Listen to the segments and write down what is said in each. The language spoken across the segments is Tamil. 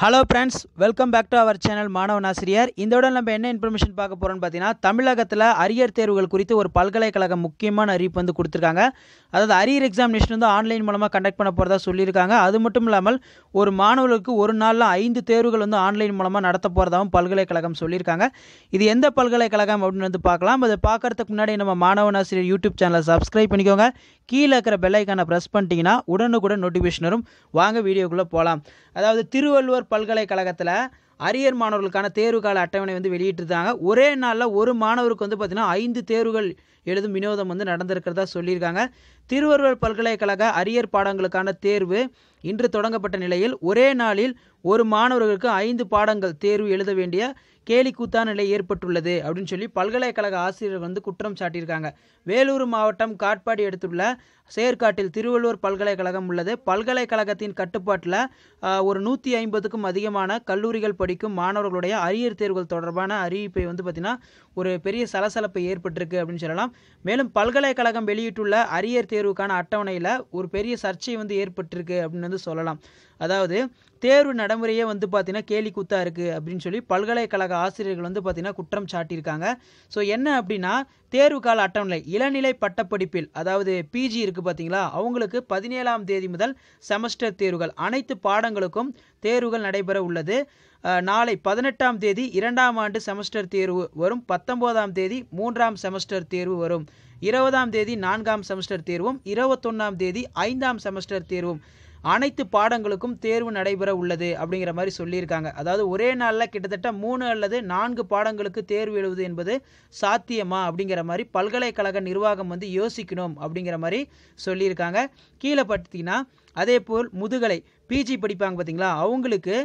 hello friends welcome back to our channel மாணவன் ஆசிரியர் இதோட நம்ம என்ன இன்ஃபர்மேஷன் பார்க்க போகிறோம்னு பார்த்தீங்கன்னா தமிழகத்தில் அரியர் தேர்வுகள் குறித்து ஒரு பல்கலைக்கழக முக்கியமான அறிவிப்பு வந்து கொடுத்துருக்காங்க அதாவது அரியர் எக்ஸாமினேஷன் வந்து ஆன்லைன் மூலமாக கண்டக்ட் பண்ண போகிறதா சொல்லியிருக்காங்க அது மட்டும் இல்லாமல் ஒரு மாணவர்களுக்கு ஒரு நாளில் ஐந்து தேர்வுகள் வந்து ஆன்லைன் மூலமாக நடத்த போகிறதாகவும் பல்கலைக்கழகம் சொல்லியிருக்காங்க இது எந்த பல்கலைக்கழகம் அப்படின்னு வந்து பார்க்கலாம் அதை பார்க்குறதுக்கு முன்னாடி நம்ம மாணவன் ஆசிரியர் யூடியூப் சேனலை சப்ஸ்கிரைப் பண்ணிக்கோங்க கீழே இருக்கிற பெல்லைக்கான ப்ரெஸ் பண்ணிட்டீங்கன்னா உடனுக்குடன் நோட்டிஃபிகேஷன் வரும் வாங்க வீடியோக்குள்ளே போகலாம் அதாவது திருவள்ளுவர் பல்கலைக்கழகத்தில் அரியர் மாணவர்களுக்கான தேர்வு கால அட்டவணை வந்து வெளியிட்டிருந்தாங்க ஒரே நாளில் ஒரு மாணவருக்கு வந்து பார்த்தீங்கன்னா ஐந்து தேர்வுகள் எழுதும் வினோதம் வந்து நடந்திருக்கிறதா சொல்லியிருக்காங்க திருவள்ளுவர் பல்கலைக்கழக அரியர் பாடங்களுக்கான தேர்வு இன்று தொடங்கப்பட்ட நிலையில் ஒரே நாளில் ஒரு மாணவர்களுக்கு ஐந்து பாடங்கள் தேர்வு எழுத வேண்டிய கேலிக்கூத்தான நிலை ஏற்பட்டுள்ளது அப்படின்னு சொல்லி பல்கலைக்கழக ஆசிரியர் வந்து குற்றம் சாட்டியிருக்காங்க வேலூர் மாவட்டம் காட்பாடி எடுத்துள்ள செயற்காட்டில் திருவள்ளுவர் பல்கலைக்கழகம் உள்ளது பல்கலைக்கழகத்தின் கட்டுப்பாட்டில் ஒரு நூற்றி ஐம்பதுக்கும் அதிகமான கல்லூரிகள் படிக்கும் மாணவர்களுடைய அரியர் தேர்வுகள் தொடர்பான அறிவிப்பை வந்து பார்த்தீங்கன்னா ஒரு பெரிய சலசலப்பை ஏற்பட்டிருக்கு அப்படின்னு சொல்லலாம் மேலும் பல்கலைக்கழகம் வெளியிட்டுள்ள அரியர் தேர்வுக்கான அட்டவணையில் ஒரு பெரிய சர்ச்சை வந்து ஏற்பட்டிருக்கு அப்படின்னு வந்து சொல்லலாம் அதாவது தேர்வு நடைமுறையே வந்து பார்த்திங்கன்னா கேலி குத்தா இருக்குது அப்படின்னு சொல்லி பல்கலைக்கழக ஆசிரியர்கள் வந்து பார்த்திங்கன்னா குற்றம் சாட்டியிருக்காங்க ஸோ என்ன அப்படின்னா தேர்வு கால அட்டவணை இளநிலை பட்டப்படிப்பில் அதாவது பிஜி இருக்குது பார்த்தீங்களா அவங்களுக்கு பதினேழாம் தேதி முதல் செமஸ்டர் தேர்வுகள் அனைத்து பாடங்களுக்கும் தேர்வுகள் நடைபெற உள்ளது நாளை பதினெட்டாம் தேதி இரண்டாம் ஆண்டு செமஸ்டர் தேர்வு வரும் பத்தொம்போதாம் தேதி மூன்றாம் செமஸ்டர் தேர்வு வரும் இருபதாம் தேதி நான்காம் செமஸ்டர் தேர்வும் இருபத்தொன்னாம் தேதி ஐந்தாம் செமஸ்டர் தேர்வும் அனைத்து பாடங்களுக்கும் தேர்வு நடைபெற உள்ளது அப்படிங்கிற மாதிரி சொல்லியிருக்காங்க அதாவது ஒரே நாளில் கிட்டத்தட்ட மூணு அல்லது நான்கு பாடங்களுக்கு தேர்வு எழுவது என்பது சாத்தியமா அப்படிங்கிற மாதிரி பல்கலைக்கழக நிர்வாகம் வந்து யோசிக்கணும் அப்படிங்கிற மாதிரி சொல்லியிருக்காங்க கீழே பார்த்தீங்கன்னா அதே போல் முதுகலை பிஜி படிப்பாங்க பார்த்தீங்களா அவங்களுக்கு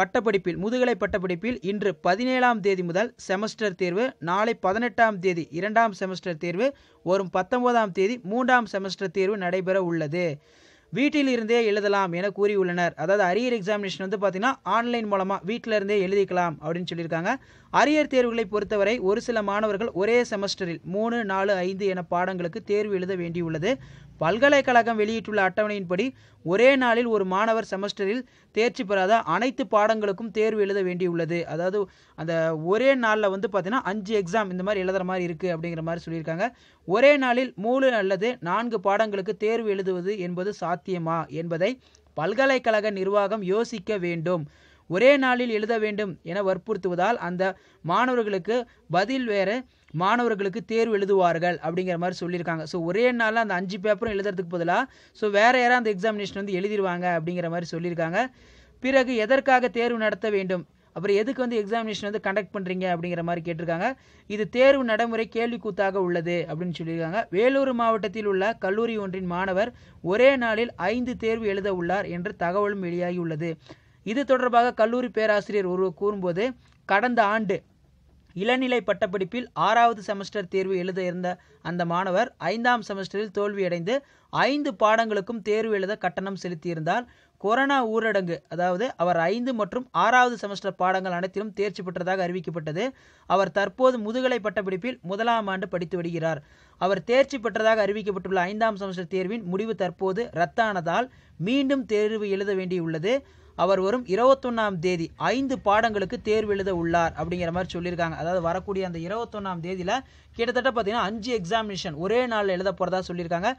பட்டப்படிப்பில் முதுகலை பட்டப்படிப்பில் இன்று பதினேழாம் தேதி முதல் செமஸ்டர் தேர்வு நாளை பதினெட்டாம் தேதி இரண்டாம் செமஸ்டர் தேர்வு வரும் பத்தொன்பதாம் தேதி மூன்றாம் செமஸ்டர் தேர்வு நடைபெற உள்ளது வீட்டில் இருந்தே எழுதலாம் என கூறியுள்ளனர் அதாவது அரியர் எக்ஸாமினேஷன் வந்து பார்த்தீங்கன்னா ஆன்லைன் மூலமாக வீட்டில் இருந்தே எழுதிக்கலாம் அப்படின்னு சொல்லியிருக்காங்க அரியர் தேர்வுகளை பொறுத்தவரை ஒரு சில மாணவர்கள் ஒரே செமஸ்டரில் மூணு நாலு ஐந்து என பாடங்களுக்கு தேர்வு எழுத வேண்டியுள்ளது பல்கலைக்கழகம் வெளியிட்டுள்ள அட்டவணையின்படி ஒரே நாளில் ஒரு மாணவர் செமஸ்டரில் தேர்ச்சி பெறாத அனைத்து பாடங்களுக்கும் தேர்வு எழுத வேண்டியுள்ளது அதாவது அந்த ஒரே நாளில் வந்து பார்த்தீங்கன்னா அஞ்சு எக்ஸாம் இந்த மாதிரி எழுதுகிற மாதிரி இருக்குது அப்படிங்கிற மாதிரி சொல்லியிருக்காங்க ஒரே நாளில் மூணு அல்லது நான்கு பாடங்களுக்கு தேர்வு எழுதுவது என்பது சாத்தியம் சாத்தியமா என்பதை பல்கலைக்கழக நிர்வாகம் யோசிக்க வேண்டும் ஒரே நாளில் எழுத வேண்டும் என வற்புறுத்துவதால் அந்த மாணவர்களுக்கு பதில் வேறு மாணவர்களுக்கு தேர்வு எழுதுவார்கள் அப்படிங்கிற மாதிரி சொல்லியிருக்காங்க ஸோ ஒரே நாளில் அந்த அஞ்சு பேப்பரும் எழுதுறதுக்கு பதிலாக ஸோ வேறு யாராவது அந்த எக்ஸாமினேஷன் வந்து எழுதிடுவாங்க அப்படிங்கிற மாதிரி சொல்லியிருக்காங்க பிறகு எதற்காக தேர்வு நடத்த வேண்டும் அப்புறம் எதுக்கு வந்து எக்ஸாமினேஷன் வந்து கண்டக்ட் பண்ணுறீங்க அப்படிங்கிற மாதிரி கேட்டிருக்காங்க இது தேர்வு நடைமுறை கேள்விக்கூத்தாக உள்ளது அப்படின்னு சொல்லியிருக்காங்க வேலூர் மாவட்டத்தில் உள்ள கல்லூரி ஒன்றின் மாணவர் ஒரே நாளில் ஐந்து தேர்வு எழுத உள்ளார் என்று தகவலும் வெளியாகியுள்ளது இது தொடர்பாக கல்லூரி பேராசிரியர் ஒருவர் கூறும்போது கடந்த ஆண்டு இளநிலை பட்டப்படிப்பில் ஆறாவது செமஸ்டர் தேர்வு எழுத இருந்த அந்த மாணவர் ஐந்தாம் செமஸ்டரில் தோல்வியடைந்து ஐந்து பாடங்களுக்கும் தேர்வு எழுத கட்டணம் செலுத்தியிருந்தால் கொரோனா ஊரடங்கு அதாவது அவர் ஐந்து மற்றும் ஆறாவது செமஸ்டர் பாடங்கள் அனைத்திலும் தேர்ச்சி பெற்றதாக அறிவிக்கப்பட்டது அவர் தற்போது முதுகலை பட்டப்படிப்பில் முதலாம் ஆண்டு படித்து வருகிறார் அவர் தேர்ச்சி பெற்றதாக அறிவிக்கப்பட்டுள்ள ஐந்தாம் செமஸ்டர் தேர்வின் முடிவு தற்போது ரத்தானதால் மீண்டும் தேர்வு எழுத வேண்டியுள்ளது அவர் வரும் இருபத்தொன்னாம் தேதி ஐந்து பாடங்களுக்கு தேர்வு எழுத உள்ளார் அப்படிங்கிற மாதிரி சொல்லியிருக்காங்க அதாவது வரக்கூடிய அந்த இருபத்தொன்னாம் தேதியில் கிட்டத்தட்ட பார்த்தீங்கன்னா அஞ்சு எக்ஸாமினேஷன் ஒரே நாளில் எழுத போகிறதா சொல்லியிருக்காங்க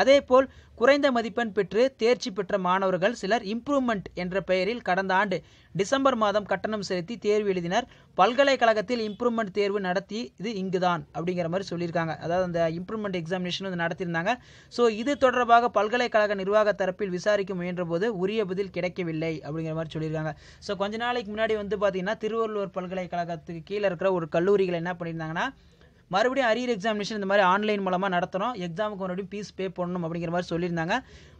அதேபோல் குறைந்த மதிப்பெண் பெற்று தேர்ச்சி பெற்ற மாணவர்கள் சிலர் இம்ப்ரூவ்மெண்ட் என்ற பெயரில் கடந்த ஆண்டு டிசம்பர் மாதம் கட்டணம் செலுத்தி தேர்வு எழுதினர் பல்கலைக்கழகத்தில் இம்ப்ரூவ்மெண்ட் தேர்வு நடத்தி இது இங்குதான் அப்படிங்கிற மாதிரி சொல்லியிருக்காங்க அதாவது அந்த இம்ப்ரூவ்மெண்ட் எக்ஸாமினேஷன் வந்து நடத்தியிருந்தாங்க ஸோ இது தொடர்பாக பல்கலைக்கழக நிர்வாக தரப்பில் விசாரிக்க முயன்றபோது உரிய பதில் கிடைக்கவில்லை அப்படிங்கிற மாதிரி சொல்லியிருக்காங்க ஸோ கொஞ்ச நாளைக்கு முன்னாடி வந்து பார்த்தீங்கன்னா திருவள்ளுவர் பல்கலைக்கழகத்துக்கு கீழே இருக்கிற ஒரு கல்லூரிகள் என்ன பண்ணியிருந்தாங்கன்னா மறுபடியும் அரியர் எக்ஸாமினேஷன் இந்த மாதிரி ஆன்லைன் மூலமாக நடத்துகிறோம் எக்ஸாமுக்கு மறுபடியும் ஃபீஸ் பே பண்ணணும் அப்படிங்கிற மாதிரி சொல்லியிருந்தாங்க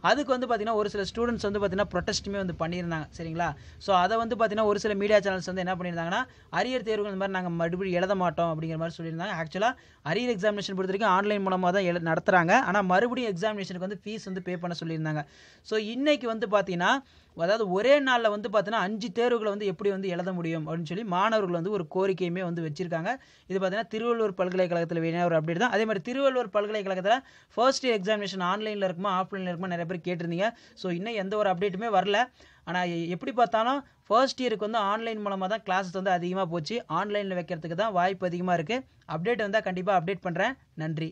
அதுக்கு வந்து பார்த்திங்கன்னா ஒரு சில ஸ்டூடெண்ட்ஸ் வந்து பார்த்திங்கன்னா ப்ரொட்டஸ்ட்டுமே வந்து பண்ணியிருந்தாங்க சரிங்களா ஸோ அதை வந்து பார்த்திங்கன்னா ஒரு சில மீடியா சேனல்ஸ் வந்து என்ன பண்ணியிருந்தாங்கன்னா அரியர் தேர்வுகள் இந்த மாதிரி நாங்கள் மறுபடியும் எழுத மாட்டோம் அப்படிங்கிற மாதிரி சொல்லியிருந்தாங்க ஆக்சுவலாக அரியர் எக்ஸாமினேஷன் பொறுத்த வரைக்கும் ஆன்லைன் மூலமாக தான் எழு நடத்துகிறாங்க ஆனால் மறுபடியும் எக்ஸாமினேஷனுக்கு வந்து ஃபீஸ் வந்து பே பண்ண சொல்லியிருந்தாங்க ஸோ இன்றைக்கி வந்து பார்த்திங்கன்னா அதாவது ஒரே நாளில் வந்து பார்த்தீங்கன்னா அஞ்சு தேர்வுகளை வந்து எப்படி வந்து எழுத முடியும் அப்படின்னு சொல்லி மாணவர்கள் வந்து ஒரு கோரிக்கையுமே வந்து வச்சிருக்காங்க இது பார்த்தீங்கன்னா திருவள்ளூர் பல்கலைக்கழகத்தில் வேணும் ஒரு அப்படி தான் அதே மாதிரி திருவள்ளூர் பல்கலைக்கழகத்தில் ஃபர்ஸ்ட் இயர் எக்ஸாமினேஷன் ஆன்லைனில் இருக்குமா ஆஃப்லைனில் இருக்குமா நிறைய பேர் கேட்டிருந்தீங்க ஸோ இன்னும் எந்த ஒரு அப்டேட்டுமே வரல ஆனால் எப்படி பார்த்தாலும் ஃபர்ஸ்ட் இயருக்கு வந்து ஆன்லைன் மூலமாக தான் கிளாஸஸ் வந்து அதிகமாக போச்சு ஆன்லைனில் வைக்கிறதுக்கு தான் வாய்ப்பு அதிகமாக இருக்குது அப்டேட் வந்தால் கண்டிப்பாக அப்டேட் பண்ணுறேன் நன்றி